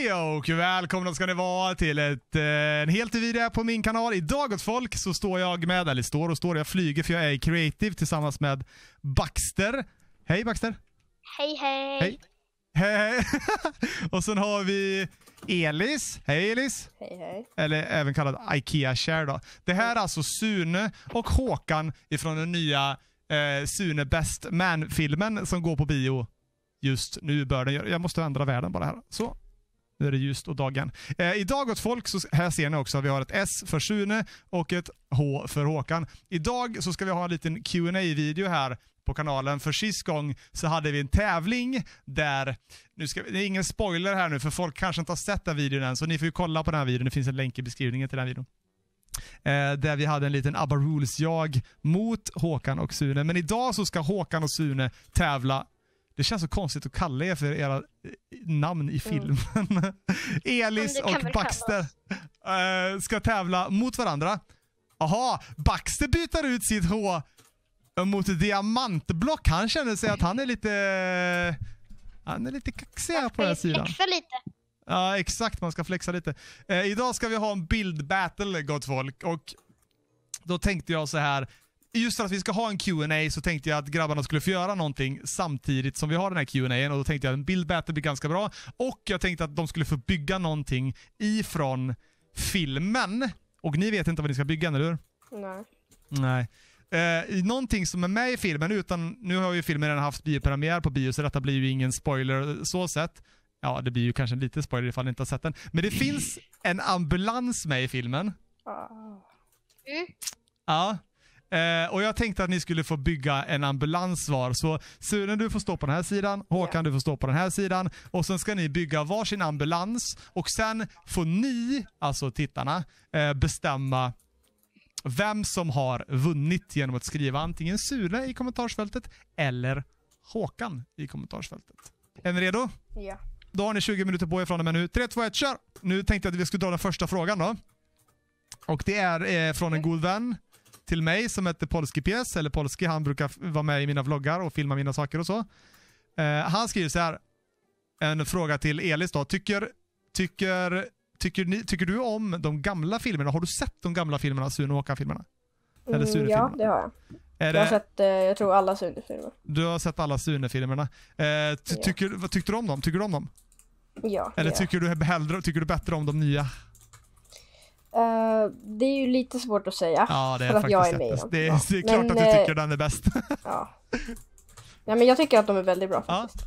Hej och välkomna ska ni vara till ett, eh, en helt ny video på min kanal. Idag åt folk så står jag med, eller står och står, jag flyger för jag är creative tillsammans med Baxter. Hej Baxter! Hej hej! Hej! Hej och sen har vi Elis. Hej Elis! Hej hej! Eller även kallad IKEA Share då. Det här är alltså Sune och Håkan ifrån den nya eh, Sune Best Man-filmen som går på bio just nu bör den Jag måste ändra världen bara här. Så. Nu är det ljust och dagen. Eh, idag åt folk, så här ser ni också att vi har ett S för Sune och ett H för Håkan. Idag så ska vi ha en liten qa video här på kanalen. För sist gång så hade vi en tävling där, nu ska, det är ingen spoiler här nu för folk kanske inte har sett den videon än, så ni får ju kolla på den här videon. Det finns en länk i beskrivningen till den videon. Eh, där vi hade en liten Abba Rules-jag mot Håkan och Sune. Men idag så ska Håkan och Sune tävla det känns så konstigt att kalla er för era eh, namn i filmen. Mm. Elis och Baxter eh, ska tävla mot varandra. Aha, Baxter byter ut sitt H mot diamantblock. Han känner sig att han är lite... Han är lite kaxig på den här sidan. Flexa lite. Ja, exakt. Man ska flexa lite. Uh, idag ska vi ha en bildbattle, gott folk. Och då tänkte jag så här just för att vi ska ha en Q&A så tänkte jag att grabbarna skulle få göra någonting samtidigt som vi har den här Q&A och då tänkte jag att en bild blir ganska bra. Och jag tänkte att de skulle få bygga någonting ifrån filmen. Och ni vet inte vad ni ska bygga, eller hur? Nej. Nej. Eh, någonting som är med i filmen, utan nu har ju filmen redan haft biopremiär på bio så detta blir ju ingen spoiler så sett. Ja, det blir ju kanske en liten spoiler ifall ni inte har sett den. Men det finns en ambulans med i filmen. Ah. Mm. Ja. Eh, och jag tänkte att ni skulle få bygga en ambulans var. Så Sune du får stå på den här sidan, Håkan du får stå på den här sidan och sen ska ni bygga varsin ambulans och sen får ni, alltså tittarna, eh, bestämma vem som har vunnit genom att skriva antingen Sune i kommentarsfältet eller Håkan i kommentarsfältet. Är ni redo? Ja. Då har ni 20 minuter på er från och med nu. 3, 2, 1, kör! Nu tänkte jag att vi skulle dra den första frågan då. Och det är eh, från en god vän till mig som heter Polski Pies, eller Polski, han brukar vara med i mina vloggar och filma mina saker och så. Eh, han skriver så här, en fråga till Elis då. Tycker, tycker, tycker, ni, tycker du om de gamla filmerna? Har du sett de gamla filmerna, Sune och Håkan-filmerna? Mm, ja, det har jag. Är jag har sett, eh, jag tror alla Sune-filmer. Du har sett alla Sune-filmerna. Eh, ja. tyckte du om dem? Tycker du om dem? Ja. Eller tycker du hellre, tycker du bättre om de nya? Uh, det är ju lite svårt att säga. Ja, för att jag är med i dem. Det är, det är klart men, att du eh, tycker den är bäst. ja. ja, men jag tycker att de är väldigt bra faktiskt.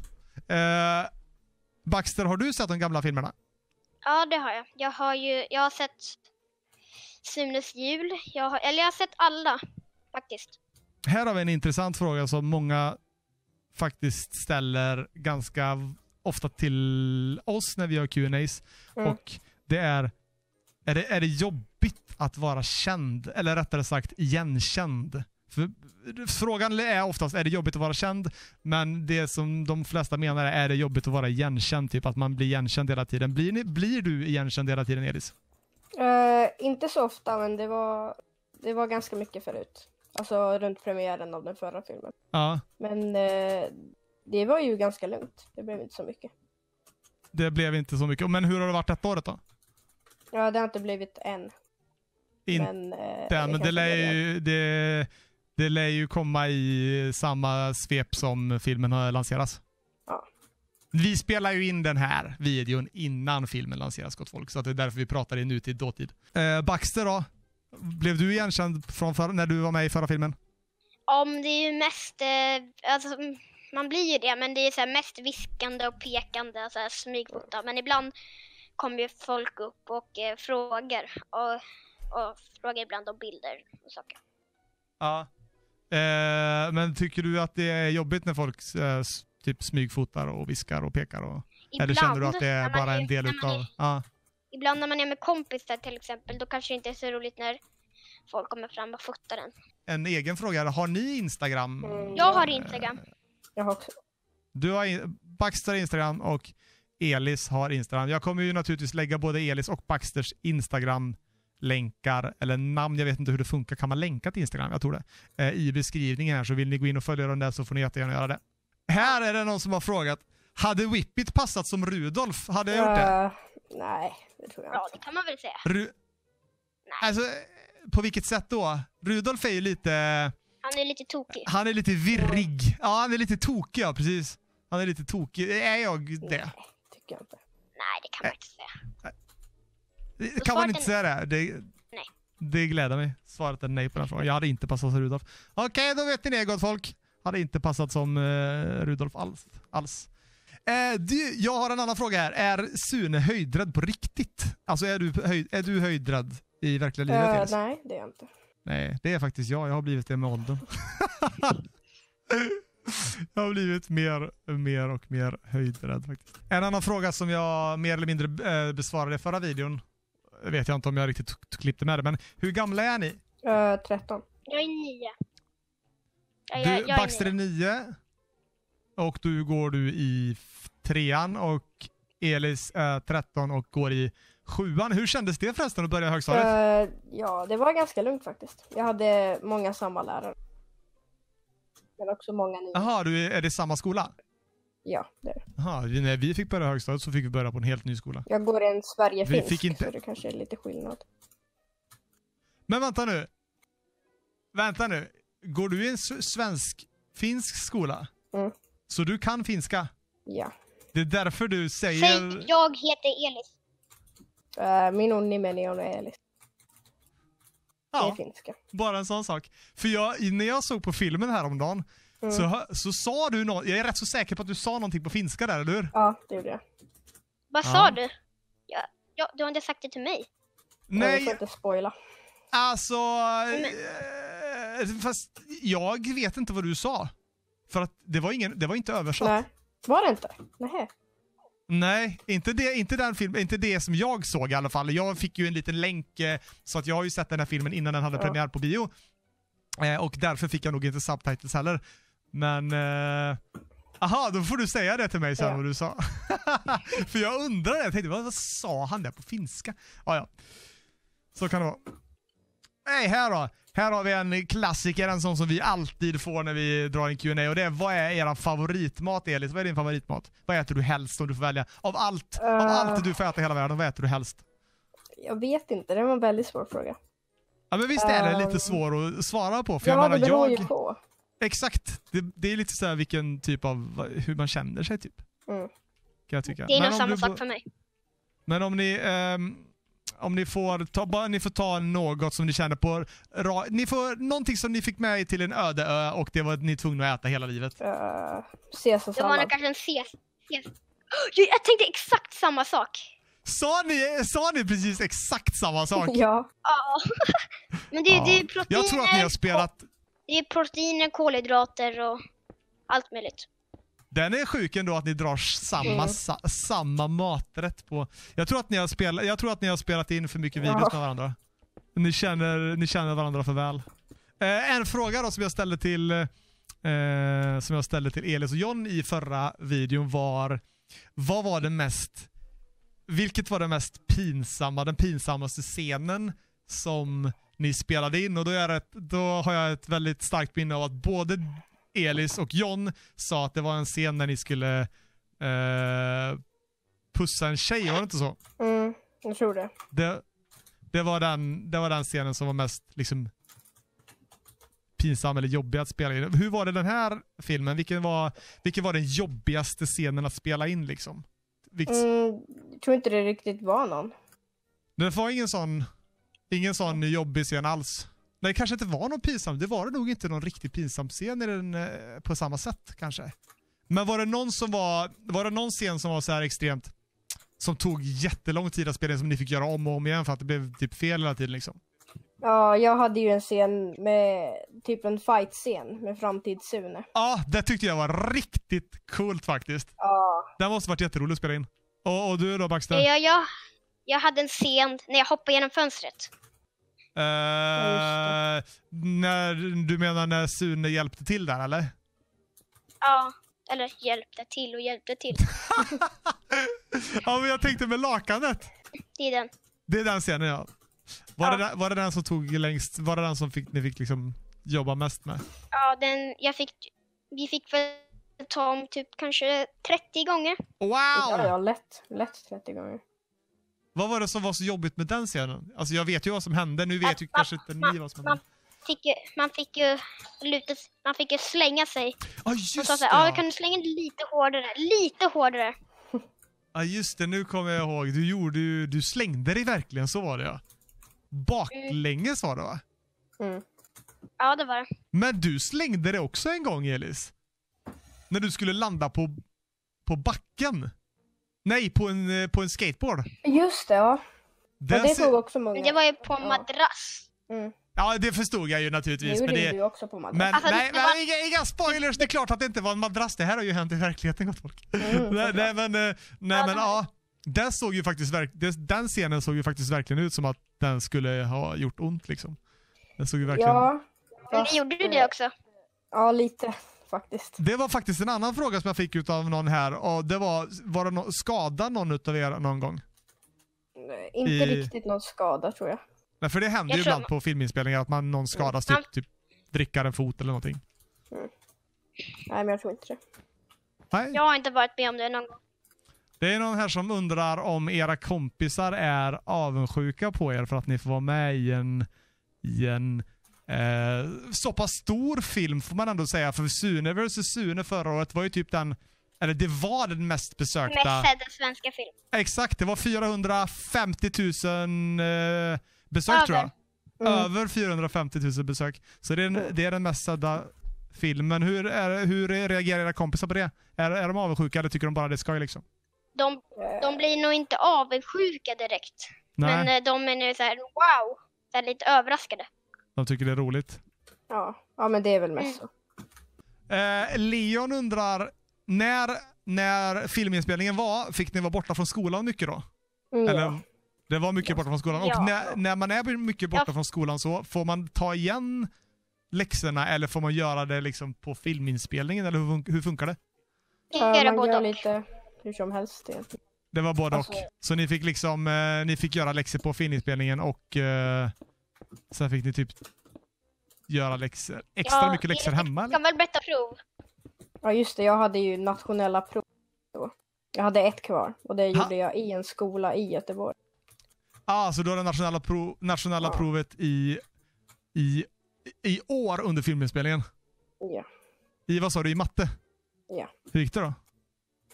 Ja. Uh, eh, Baxter, har du sett de gamla filmerna? Ja, det har jag. Jag har ju, jag har sett Sunes jul. Jag har, eller jag har sett alla faktiskt. Här har vi en intressant fråga som många faktiskt ställer ganska ofta till oss när vi gör Q&As mm. och det är är det, är det jobbigt att vara känd? Eller rättare sagt igenkänd? För frågan är oftast, är det jobbigt att vara känd? Men det som de flesta menar är, är det jobbigt att vara igenkänd? Typ att man blir igenkänd hela tiden. Blir, ni, blir du igenkänd hela tiden, Elis? Uh, inte så ofta, men det var, det var ganska mycket förut. Alltså runt premiären av den förra filmen. Ja. Men uh, det var ju ganska lugnt. Det blev inte så mycket. Det blev inte så mycket. Men hur har det varit detta året då? Ja, det har inte blivit än. Inte men, eh, än, men det lär, ju, det, det lär ju komma i samma svep som filmen har lanserats. Ja. Vi spelar ju in den här videon innan filmen lanseras, gott folk. Så det är därför vi pratar i nutid, dåtid. Eh, Baxter då? Blev du igenkänd från för, när du var med i förra filmen? Om det är ju mest, eh, alltså, man blir ju det, men det är så mest viskande och pekande smygfota. Men ibland kommer ju folk upp och eh, frågar och, och frågar ibland om bilder och saker. Ja. Eh, men tycker du att det är jobbigt när folk eh, typ smygfotar och viskar och pekar? Och... Ibland, Eller känner du att det är bara är, en del utav... Är, ja. Ibland när man är med kompisar till exempel, då kanske det inte är så roligt när folk kommer fram och fotar en. En egen fråga, har ni Instagram? Mm. Jag har Instagram. Jag har också. Du har in Baxter Instagram och Elis har Instagram. Jag kommer ju naturligtvis lägga både Elis och Baxters Instagram länkar eller namn, jag vet inte hur det funkar, kan man länka till Instagram? Jag tror det. Eh, I beskrivningen här, så vill ni gå in och följa dem där så får ni jättegärna göra det. Här är det någon som har frågat, hade Whippit passat som Rudolf? Hade jag gjort det? Uh, nej, det tror jag inte. Ja, det kan man väl säga. Ru nej. Alltså, på vilket sätt då? Rudolf är ju lite... Han är lite tokig. Han är lite virrig. Ja, han är lite tokig, ja precis. Han är lite tokig. Är jag det? Nej tycker jag inte. Nej, det kan man inte säga. Det, kan man inte säga det? det nej. Det gläder mig. Svaret är nej på den frågan. Jag hade inte passat som Rudolf. Okej, okay, då vet ni det gott folk. Hade inte passat som uh, Rudolf alls. alls. Eh, du, jag har en annan fråga här. Är Sune höjdrädd på riktigt? Alltså är du, höjd, är du höjdrädd i verkliga livet? Uh, nej, det är jag inte. Nej, det är faktiskt jag. Jag har blivit det med åldern. jag har blivit mer, mer och mer höjdrädd faktiskt. En annan fråga som jag mer eller mindre eh, besvarade i förra videon, vet jag inte om jag riktigt klippte med det, men hur gamla är ni? Uh, eh, 13. Jag är 9. Ja, jag, du, jag Baxter är 9 och du går du i trean och Elis är 13 och går i sjuan. Hur kändes det förresten att börja högstadiet? Uh, ja, det var ganska lugnt faktiskt. Jag hade många samma lärare men också många nya. Jaha, är det samma skola? Ja, det är det. när vi fick börja högstadiet så fick vi börja på en helt ny skola. Jag går i en Sverigefinsk, inte... så det kanske är lite skillnad. Men vänta nu. Vänta nu. Går du i en svensk-finsk skola? Mm. Så du kan finska? Ja. Det är därför du säger... Säg, jag heter Elis. Äh, eh, minun nimeni on Elis. Ja, bara en sån sak. För jag, när jag såg på filmen häromdagen mm. så, så sa du något, jag är rätt så säker på att du sa någonting på finska där, eller hur? Ja, det gjorde jag. Vad ja. sa du? Jag, jag, du har inte sagt det till mig. Nej. Du får inte spoila. Alltså, Men... Eh, fast jag vet inte vad du sa. För att det var, ingen, det var inte översatt. Nej. Var det inte? Nej. Nej, inte det, inte den filmen, inte det som jag såg i alla fall. Jag fick ju en liten länk, eh, så att jag har ju sett den här filmen innan den hade ja. premiär på bio. Eh, och därför fick jag nog inte subtitles heller. Men... Eh, aha, då får du säga det till mig sen ja. vad du sa. För jag undrade, jag tänkte vad, vad sa han där på finska? Ah, ja, så kan det vara. Hej, här då! Här har vi en klassiker, en sån som vi alltid får när vi drar en Q&A och det är vad är era favoritmat Elis? Vad är din favoritmat? Vad äter du helst om du får välja? Av allt, uh... av eh. allt du får äta i hela världen, vad äter du helst? Jag vet inte, det var en väldigt svår fråga. Ja men visst är uh... lite ehm. svår att svara på? För ja, jag menar, det beror jag... ju på. Exakt! Det, det är lite såhär vilken typ av, hur man känner sig typ. Mm. Kan jag tycka. Det är nog samma sak för mig. Men om ni, um om ni får ta, bara ni får ta något som ni känner på. Ra, ni får någonting som ni fick med er till en öde ö och det var ni tvungna att äta hela livet. Uh, Caesarsallad. Det var nog kanske en ses. ses. jag tänkte exakt samma sak. Sa ni, sa ni precis exakt samma sak? ja. Ja. Men det, det är proteiner. Jag tror att ni har spelat. Det är proteiner, kolhydrater och allt möjligt. Den är sjuk ändå att ni drar samma, mm. sa, samma maträtt på... Jag tror, att ni har spelat, jag tror att ni har spelat in för mycket videos med varandra. Ni känner, ni känner varandra för väl. Eh, en fråga då som jag ställde till eh, som jag ställde till Elis och John i förra videon var vad var det mest vilket var den mest pinsamma, den pinsammaste scenen som ni spelade in och då, är det, då har jag ett väldigt starkt minne av att både Elis och John sa att det var en scen när ni skulle eh, pussa en tjej, var det inte så? Mm, jag tror det. det. Det, var, den, det var den scenen som var mest liksom, pinsam eller jobbig att spela in. Hur var det den här filmen? Vilken var, vilken var den jobbigaste scenen att spela in? Liksom? Vilket... Mm, jag tror inte det riktigt var någon. Det var ingen sån, ingen sån jobbig scen alls? Nej, det kanske inte var någon pinsam. Det var det nog inte någon riktigt pinsam scen i den, eh, på samma sätt kanske. Men var det någon som var, var det någon scen som var så här extremt, som tog jättelång tid att spela in. som ni fick göra om och om igen för att det blev typ fel hela tiden liksom? Ja, jag hade ju en scen med typ en fight-scen med Framtids-Sune. Ja, det tyckte jag var riktigt coolt faktiskt. Ja. Den måste varit jätterolig att spela in. Och, och du då Baxter? Ja, jag, jag hade en scen när jag hoppade genom fönstret. Eh, när, du menar när Sune hjälpte till där, eller? Ja, eller hjälpte till och hjälpte till. ja, men jag tänkte med lakanet. Det är den. Det är den scenen, ja. Var, ja. det, var det den som tog längst, var det den som fick, ni fick liksom jobba mest med? Ja, den, jag fick, vi fick väl ta om typ kanske 30 gånger. Wow! Ja, ja lätt, lätt 30 gånger. Vad var det som var så jobbigt med den scenen? Alltså jag vet ju vad som hände, nu vet ju man, kanske inte ni vad som hände. Man fick ju, man fick ju, lutet, man fick ju slänga sig. Ja ah, just så det! Ja, ah, kan du slänga lite hårdare? Lite hårdare! Ja ah, just det, nu kommer jag ihåg. Du gjorde ju, du slängde dig verkligen, så var det ja. Baklänges var det va? Mm. Ja det var det. Men du slängde dig också en gång Elis? När du skulle landa på, på backen? Nej, på en, eh, på en skateboard. Just det, ja. Den ja, det såg också många. Men det var ju på en madrass. Mm. Ja, det förstod jag ju naturligtvis. Det men det... du också på madrass. Men, alltså, nej, var... men, inga, inga, spoilers. Det är klart att det inte var en madrass. Det här har ju hänt i verkligheten, gott folk. Mm, nej, nej, men, eh, nej, ja, men ja. Den, såg ju faktiskt verk... den scenen såg ju faktiskt verkligen ut som att den skulle ha gjort ont liksom. Den såg ju verkligen... Ja. Fast... Men gjorde du det också? Ja, lite faktiskt. Det var faktiskt en annan fråga som jag fick av någon här. Och det var, var det no skada någon utav er någon gång? Nej, inte I... riktigt någon skada tror jag. Nej, för det händer jag ju tror... ibland på filminspelningar att man, någon skadas, mm. typ, typ drickar en fot eller någonting. Mm. Nej, men jag tror inte det. Nej. Jag har inte varit med om det någon gång. Det är någon här som undrar om era kompisar är avundsjuka på er för att ni får vara med i en, i en Eh, så pass stor film får man ändå säga, för Sune vs Sune förra året var ju typ den, eller det var den mest besökta... Mest sedda svenska film. Exakt, det var 450 000 eh, besök Över. tror jag. Mm. Över 450 000 besök. Så det är, en, det är den mest sedda filmen. Hur, är, hur reagerar era kompisar på det? Är, är de avundsjuka eller tycker de bara det är skoj liksom? De, de blir nog inte avundsjuka direkt. Nej. Men eh, de är nu så här, wow, Väldigt överraskade. De tycker det är roligt. Ja, ja men det är väl mest så. Eh, Leon undrar, när, när filminspelningen var, fick ni vara borta från skolan mycket då? Ja. Mm. Eller, det var mycket borta från skolan. Och ja. när, när man är mycket borta ja. från skolan så får man ta igen läxorna eller får man göra det liksom på filminspelningen eller hur, hur funkar det? Ja, man gör lite hur som helst egentligen. Det var både alltså... och. Så ni fick liksom, eh, ni fick göra läxor på filminspelningen och eh, Sen fick ni typ göra läxor. Extra ja, mycket läxor hemma eller? Jag kan väl bättre prov. Ja just det, jag hade ju nationella prov då. Jag hade ett kvar och det gjorde jag i en skola i Göteborg. Ah, så du har det nationella, prov, nationella ja. provet i, i, i år under filminspelningen? Ja. I vad sa du, i matte? Ja. Hur gick det då?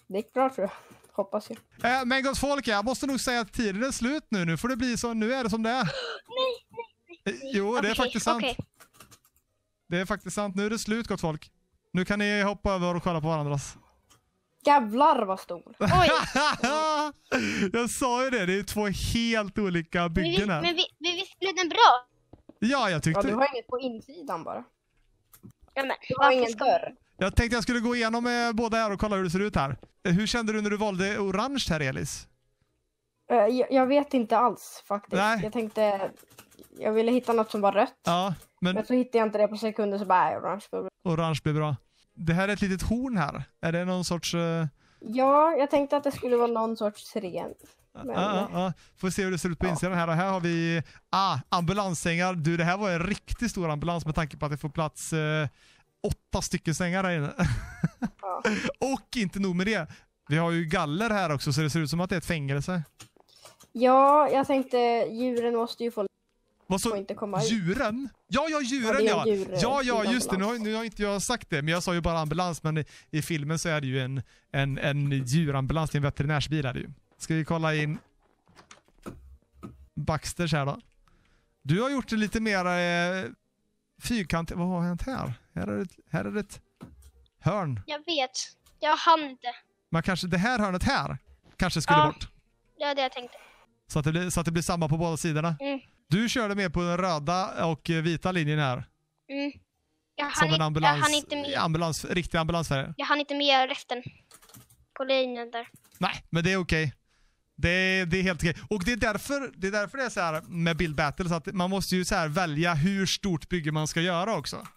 Det gick bra tror jag. Hoppas jag. Äh, eh, men gott folk, jag måste nog säga att tiden är slut nu. Nu får det bli så. Nu är det som det är. Jo, det är faktiskt sant. Okay. Det är faktiskt sant. Nu är det slut gott folk. Nu kan ni hoppa över och kolla på varandras. Jävlar vad stor. Oj. jag sa ju det, det är två helt olika byggen men vi, här. Men, vi, men visst blev den bra? Ja, jag tyckte ja, Du har inget på insidan bara. Ja, men, du har ingen dörr. Jag tänkte jag skulle gå igenom med eh, båda här och kolla hur det ser ut här. Eh, hur kände du när du valde orange här Elis? Eh, jag, jag vet inte alls faktiskt. Nej. Jag tänkte jag ville hitta något som var rött. Ja, men... men så hittade jag inte det på sekunden så bara, äh, orange blir bra. Orange blir bra. Det här är ett litet horn här. Är det någon sorts... Uh... Ja, jag tänkte att det skulle vara någon sorts siren. Men... ja. ah, ah. Får se hur det ser ut på ja. insidan här. Och här har vi ah, ambulanssängar. Du, det här var en riktigt stor ambulans med tanke på att det får plats eh, åtta stycken sängar här inne. Ja. och inte nog med det. Vi har ju galler här också så det ser ut som att det är ett fängelse. Ja, jag tänkte djuren måste ju få vad så? Inte komma ut. Djuren? Ja, ja, djuren ja. djur, eh, ja, ja just det. Nu har, nu har inte jag sagt det, men jag sa ju bara ambulans. Men i, i filmen så är det ju en, en, en djurambulans, det är en veterinärsbil är det ju. Ska vi kolla in Baxters här då? Du har gjort det lite mer eh, fyrkantigt. Vad har hänt här? Här är, ett, här är ett hörn. Jag vet. Jag hann inte. Men kanske det här hörnet här kanske skulle ja. bort? Ja, det jag tänkte. Så att det blir, så att det blir samma på båda sidorna? Mm. Du körde med på den röda och vita linjen här. Mm. Som en ambulans, jag inte med. ambulans, riktig ambulansfärja. Jag hann inte med resten på linjen där. Nej, men det är okej. Det, det, är helt okej. Och det är därför det är, därför det är så här med Build Battles, att man måste ju så här välja hur stort bygge man ska göra också.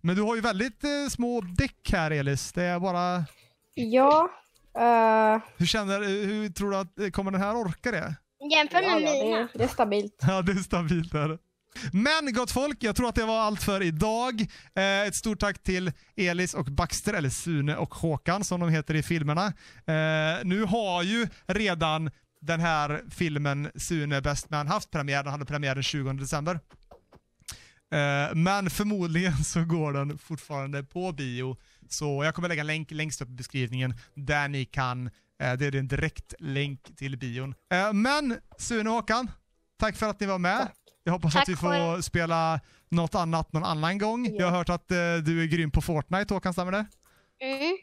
Men du har ju väldigt eh, små däck här Elis. Det är bara... Ja. Uh... Hur känner Hur tror du att, kommer den här orka det? Jämför med ja, ja, mina. Det, det är stabilt. Ja, det är stabilt. Här. Men gott folk, jag tror att det var allt för idag. Eh, ett stort tack till Elis och Baxter, eller Sune och Håkan som de heter i filmerna. Eh, nu har ju redan den här filmen Sune Best Man haft premiär. Den hade premiär den 20 december. Eh, men förmodligen så går den fortfarande på bio. Så jag kommer lägga en länk längst upp i beskrivningen där ni kan Eh, det är en direkt länk till bion. Eh, men Sune och Håkan, tack för att ni var med. Jag hoppas tack att vi får spela något annat någon annan gång. Ja. Jag har hört att eh, du är grym på Fortnite, Håkan, stämmer det? Mm.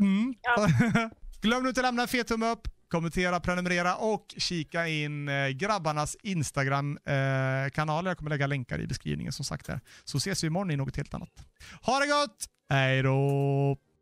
mm. Ja. Glöm inte att lämna en fet tumme upp, kommentera, prenumerera och kika in grabbarnas Instagram-kanaler. Jag kommer lägga länkar i beskrivningen som sagt. Där. Så ses vi imorgon i något helt annat. Ha det gott! Hej då!